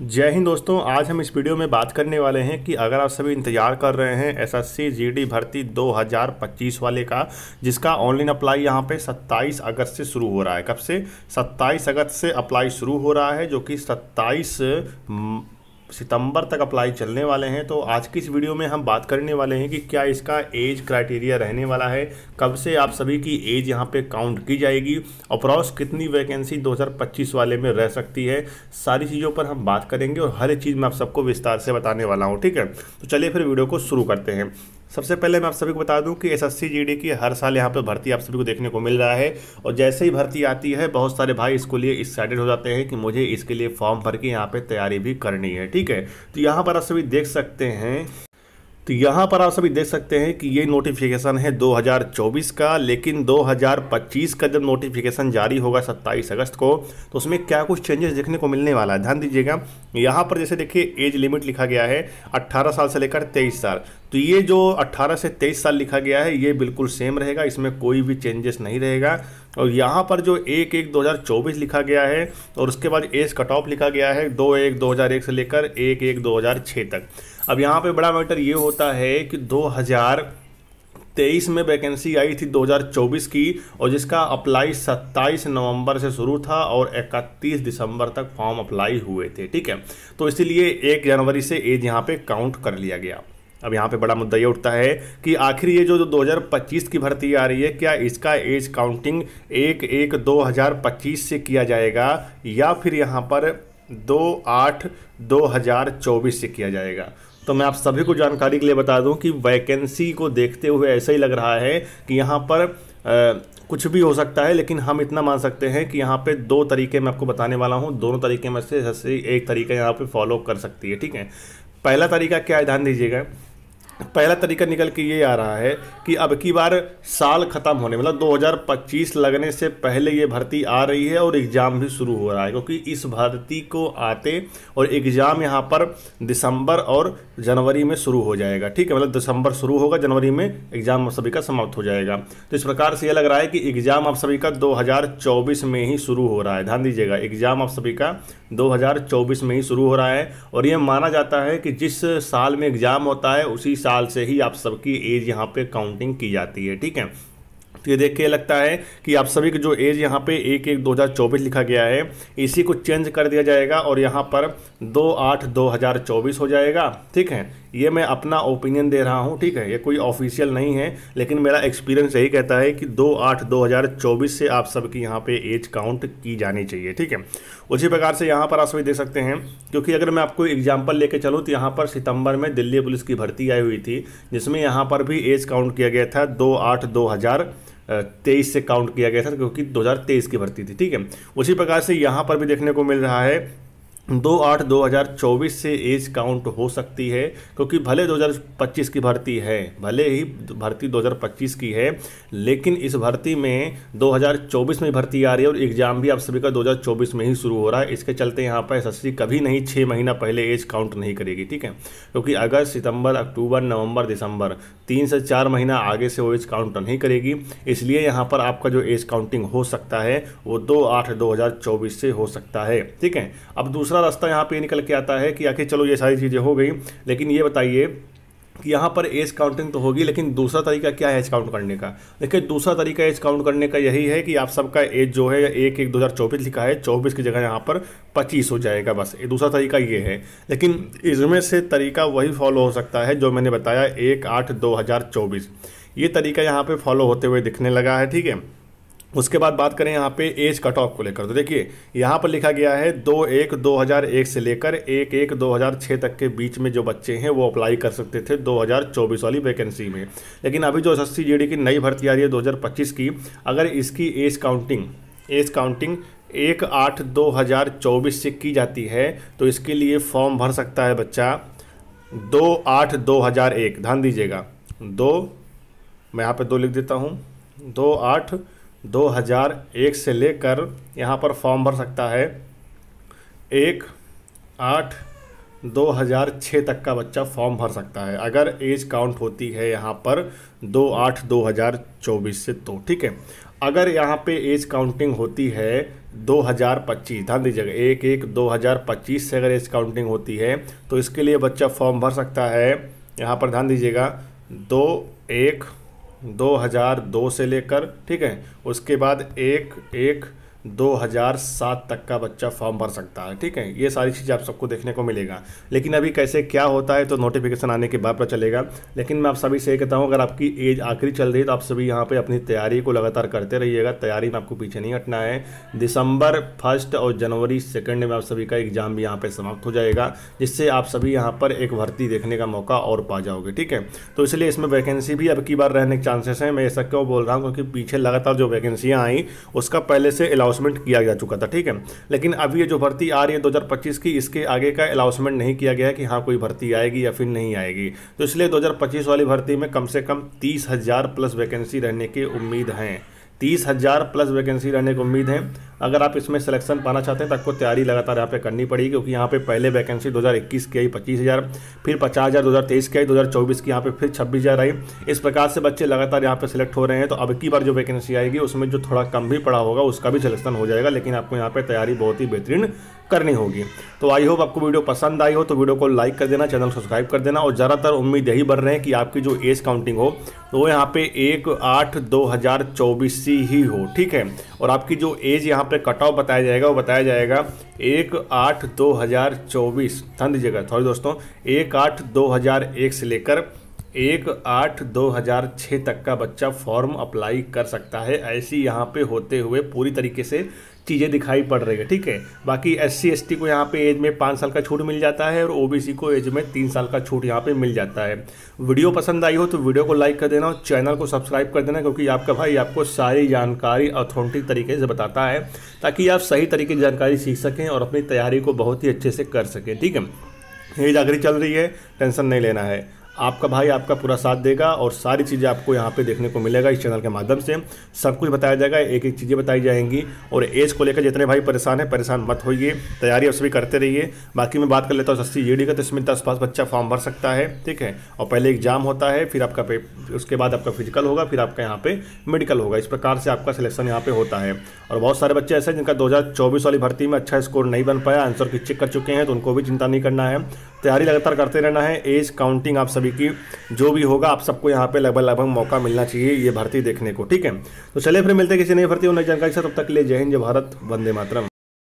जय हिंद दोस्तों आज हम इस वीडियो में बात करने वाले हैं कि अगर आप सभी इंतजार कर रहे हैं एसएससी जीडी भर्ती 2025 वाले का जिसका ऑनलाइन अप्लाई यहां पे 27 अगस्त से शुरू हो रहा है कब से 27 अगस्त से अप्लाई शुरू हो रहा है जो कि 27 सितंबर तक अप्लाई चलने वाले हैं तो आज की इस वीडियो में हम बात करने वाले हैं कि क्या इसका एज क्राइटेरिया रहने वाला है कब से आप सभी की एज यहाँ पे काउंट की जाएगी अप्रॉक्स कितनी वैकेंसी 2025 वाले में रह सकती है सारी चीज़ों पर हम बात करेंगे और हर एक चीज़ मैं आप सबको विस्तार से बताने वाला हूँ ठीक है तो चलिए फिर वीडियो को शुरू करते हैं सबसे पहले मैं आप सभी को बता दूं कि एस एस की हर साल यहाँ पर भर्ती आप सभी को देखने को मिल रहा है और जैसे ही भर्ती आती है बहुत सारे भाई इसको लिए एक्साइटेड हो जाते हैं कि मुझे इसके लिए फॉर्म भर के यहाँ पर तैयारी भी करनी है ठीक है तो यहाँ पर आप सभी देख सकते हैं तो यहाँ पर आप सभी देख सकते हैं कि ये नोटिफिकेशन है 2024 का लेकिन 2025 का जब नोटिफिकेशन जारी होगा 27 अगस्त को तो उसमें क्या कुछ चेंजेस देखने को मिलने वाला है ध्यान दीजिएगा यहाँ पर जैसे देखिए एज लिमिट लिखा गया है 18 साल से लेकर 23 साल तो ये जो 18 से 23 साल लिखा गया है ये बिल्कुल सेम रहेगा इसमें कोई भी चेंजेस नहीं रहेगा और यहाँ पर जो एक एक 2024 लिखा गया है और उसके बाद एज कट ऑफ लिखा गया है दो एक दो एक से लेकर एक एक दो तक अब यहाँ पे बड़ा मैटर ये होता है कि 2000 तेईस में वैकेंसी आई थी 2024 की और जिसका अप्लाई 27 नवंबर से शुरू था और 31 दिसंबर तक फॉर्म अप्लाई हुए थे ठीक है तो इसीलिए एक जनवरी से एज यहाँ पे काउंट कर लिया गया अब यहाँ पे बड़ा मुद्दा ये उठता है कि आखिर ये जो 2025 की भर्ती आ रही है क्या इसका एज काउंटिंग एक एक 2025 से किया जाएगा या फिर यहाँ पर दो आठ दो हजार चौबीस से किया जाएगा तो मैं आप सभी को जानकारी के लिए बता दूं कि वैकेंसी को देखते हुए ऐसा ही लग रहा है कि यहाँ पर आ, कुछ भी हो सकता है लेकिन हम इतना मान सकते हैं कि यहाँ पे दो तरीके मैं आपको बताने वाला हूँ दोनों तरीके में से एक तरीका यहाँ पे फॉलो कर सकती है ठीक है पहला तरीका क्या है ध्यान दीजिएगा पहला तरीका निकल के ये आ रहा है कि अब की बार साल ख़त्म होने मतलब 2025 लगने से पहले ये भर्ती आ रही है और एग्ज़ाम भी शुरू हो रहा है क्योंकि इस भर्ती को आते और एग्ज़ाम यहाँ पर दिसंबर और जनवरी में शुरू हो जाएगा ठीक है मतलब दिसंबर शुरू होगा जनवरी में एग्ज़ाम आप सभी का समाप्त हो जाएगा तो इस प्रकार से यह लग रहा है कि एग्ज़ाम आप सभी का दो में ही शुरू हो रहा है ध्यान दीजिएगा एग्ज़ाम आप सभी का दो में ही शुरू हो रहा है और यह माना जाता है कि जिस साल में एग्ज़ाम होता है उसी साल साल से ही आप सबकी एज यहाँ पे काउंटिंग की जाती है ठीक है तो ये देख के लगता है कि आप सभी की जो एज यहाँ पे एक एक दो हज़ार चौबीस लिखा गया है इसी को चेंज कर दिया जाएगा और यहाँ पर दो आठ दो हज़ार चौबीस हो जाएगा ठीक है ये मैं अपना ओपिनियन दे रहा हूँ ठीक है ये कोई ऑफिशियल नहीं है लेकिन मेरा एक्सपीरियंस यही कहता है कि दो आठ दो हज़ार चौबीस से आप सबकी यहाँ पे एज काउंट की जानी चाहिए ठीक है उसी प्रकार से यहाँ पर आप सभी देख सकते हैं क्योंकि अगर मैं आपको एग्जाम्पल लेके चलूँ तो यहाँ पर सितंबर में दिल्ली पुलिस की भर्ती आई हुई थी जिसमें यहाँ पर भी एज काउंट किया गया था दो आठ दो हज़ार तेईस से काउंट किया गया था क्योंकि 2023 की भर्ती थी ठीक है उसी प्रकार से यहाँ पर भी देखने को मिल रहा है दो आठ दो हज़ार चौबीस से एज काउंट हो सकती है क्योंकि भले दो हज़ार पच्चीस की भर्ती है भले ही भर्ती दो हज़ार पच्चीस की है लेकिन इस भर्ती में दो हज़ार चौबीस में भर्ती आ रही है और एग्ज़ाम भी आप सभी का दो हज़ार चौबीस में ही शुरू हो रहा है इसके चलते यहाँ पर एस कभी नहीं छः महीना पहले एज काउंट नहीं करेगी ठीक है क्योंकि अगस्त सितंबर अक्टूबर नवम्बर दिसंबर तीन से चार महीना आगे से वो एज काउंट नहीं करेगी इसलिए यहाँ पर आपका जो एज काउंटिंग हो सकता है वो दो आठ दो से हो सकता है ठीक है अब दूसरा सा रास्ता यहाँ पे निकल के आता है कि आखिर चलो ये सारी चीज़ें हो गई लेकिन ये बताइए कि यहाँ पर एज काउंटिंग तो होगी लेकिन दूसरा तरीका क्या है एज काउंट करने का देखिए दूसरा तरीका एज काउंट करने का यही है कि आप सबका एज जो है एक एक दो हज़ार चौबीस लिखा है चौबीस की जगह यहाँ पर पच्चीस हो जाएगा बस ये दूसरा तरीका ये है लेकिन इसमें से तरीका वही फॉलो हो सकता है जो मैंने बताया एक आठ दो हज़ार चौबीस ये तरीका यहाँ पर फॉलो होते हुए दिखने लगा है ठीक है उसके बाद बात करें यहाँ पे एज कट ऑफ को लेकर तो देखिए यहाँ पर लिखा गया है दो एक दो हज़ार एक से लेकर एक एक दो हज़ार छः तक के बीच में जो बच्चे हैं वो अप्लाई कर सकते थे दो हज़ार चौबीस वाली वैकेंसी में लेकिन अभी जो एस एस की नई भर्ती आ रही है दो हज़ार पच्चीस की अगर इसकी एज काउंटिंग एज काउंटिंग एक आठ दो हज़ार चौबीस से की जाती है तो इसके लिए फॉर्म भर सकता है बच्चा दो आठ दो हज़ार एक ध्यान दीजिएगा दो मैं यहाँ पर दो लिख देता हूँ दो आठ 2001 से लेकर यहाँ पर फॉर्म भर सकता है एक आठ 2006 तक का बच्चा फॉर्म भर सकता है अगर एज काउंट होती है यहाँ पर दो आठ दो हज़ार चौबीस से तो ठीक है अगर यहाँ पे एज काउंटिंग होती है 2025 ध्यान दीजिएगा एक एक पच्चीस से अगर एज काउंटिंग होती है तो इसके लिए बच्चा फॉर्म भर सकता है यहाँ पर ध्यान दीजिएगा दो एक 2002 से लेकर ठीक है उसके बाद एक एक 2007 तक का बच्चा फॉर्म भर सकता है ठीक है ये सारी चीज़ें आप सबको देखने को मिलेगा लेकिन अभी कैसे क्या होता है तो नोटिफिकेशन आने के बाद पता चलेगा लेकिन मैं आप सभी से कहता हूँ अगर आपकी एज आखिरी चल रही है तो आप सभी यहाँ पर अपनी तैयारी को लगातार करते रहिएगा तैयारी में आपको पीछे नहीं हटना है दिसंबर फर्स्ट और जनवरी सेकेंड में आप सभी का एग्ज़ाम भी यहाँ पर समाप्त हो जाएगा जिससे आप सभी यहाँ पर एक भर्ती देखने का मौका और पा जाओगे ठीक है तो इसलिए इसमें वैकेंसी भी अब की बार रहने के चांसेस हैं मैं ऐसा क्यों बोल रहा हूँ क्योंकि पीछे लगातार जो वैकेंसियाँ आई उसका पहले से अलाउंस अनाउंसमेंट किया जा चुका था ठीक है लेकिन अभी ये जो भर्ती आ रही है 2025 की इसके आगे का अनाउंसमेंट नहीं किया गया है कि हाँ कोई भर्ती आएगी या फिर नहीं आएगी तो इसलिए 2025 वाली भर्ती में कम से कम तीस हज़ार प्लस वैकेंसी रहने की उम्मीद हैं तीस हज़ार प्लस वैकेंसी रहने की उम्मीद है अगर आप इसमें सिलेक्शन पाना चाहते हैं तो आपको तैयारी लगातार यहाँ पे करनी पड़ेगी क्योंकि यहाँ पे पहले वैकेंसी 2021 की आई पच्चीस हज़ार फिर 50000 दो की आई 2024 की यहाँ पे फिर 26000 आई इस प्रकार से बच्चे लगातार यहाँ पे सिलेक्ट हो रहे हैं तो अब की बार जो वैकेंसी आएगी उसमें जो थोड़ा कम भी पड़ा होगा उसका भी सिलेक्शन हो जाएगा लेकिन आपको यहाँ पर तैयारी बहुत ही बेहतरीन करनी होगी तो आई होप आपको वीडियो पसंद आई हो तो वीडियो को लाइक कर देना चैनल सब्सक्राइब कर देना और ज़्यादातर उम्मीद यही बढ़ रहे हैं कि आपकी जो एज काउंटिंग हो तो यहाँ पे एक आठ दो हज़ार चौबीस किसी ही हो ठीक है और आपकी जो एज यहाँ पे कट ऑफ बताया जाएगा वो बताया जाएगा एक आठ दो हज़ार चौबीस ध्यान दीजिएगा सॉरी दोस्तों एक आठ दो हज़ार एक से लेकर एक आठ दो हज़ार छः तक का बच्चा फॉर्म अप्लाई कर सकता है ऐसी यहाँ पे होते हुए पूरी तरीके से चीज़ें दिखाई पड़ रही है ठीक है बाकी एस सी एस टी को यहाँ पे एज में पाँच साल का छूट मिल जाता है और ओ बी सी को एज में तीन साल का छूट यहाँ पे मिल जाता है वीडियो पसंद आई हो तो वीडियो को लाइक कर देना और चैनल को सब्सक्राइब कर देना क्योंकि आपका भाई आपको सारी जानकारी ऑथेंटिक तरीके से बताता है ताकि आप सही तरीके की जानकारी सीख सकें और अपनी तैयारी को बहुत ही अच्छे से कर सकें ठीक है यही जागरी चल रही है टेंशन नहीं लेना है आपका भाई आपका पूरा साथ देगा और सारी चीज़ें आपको यहाँ पे देखने को मिलेगा इस चैनल के माध्यम से सब कुछ बताया जाएगा एक एक चीज़ें बताई जाएंगी और एज को लेकर जितने भाई परेशान है परेशान मत होइए तैयारी अब भी करते रहिए बाकी मैं बात कर लेता हूँ सस्ती जी का तो इसमें दस पास बच्चा फॉर्म भर सकता है ठीक है और पहले एग्जाम होता है फिर आपका उसके बाद आपका फिजिकल होगा फिर आपका यहाँ पर मेडिकल होगा इस प्रकार से आपका सिलेक्शन यहाँ पर होता है और बहुत सारे बच्चे ऐसे हैं जिनका दो वाली भर्ती में अच्छा स्कोर नहीं बन पाया आंसर की चेक कर चुके हैं तो उनको भी चिंता नहीं करना है तैयारी लगातार करते रहना है एज काउंटिंग आप सभी की जो भी होगा आप सबको यहाँ पे लगभग लगभग मौका मिलना चाहिए ये भर्ती देखने को ठीक है तो चलिए फिर मिलते हैं किसी नई भर्ती होने की जानकारी से तब तक के लिए जय हिंद जय भारत वंदे मातरम